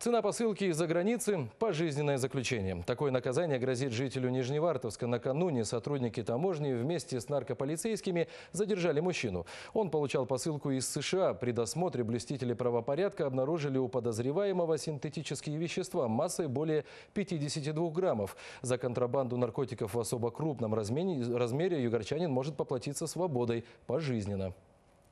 Цена посылки из-за границы – пожизненное заключение. Такое наказание грозит жителю Нижневартовска. Накануне сотрудники таможни вместе с наркополицейскими задержали мужчину. Он получал посылку из США. При досмотре блюстители правопорядка обнаружили у подозреваемого синтетические вещества массой более 52 граммов. За контрабанду наркотиков в особо крупном размере югорчанин может поплатиться свободой пожизненно.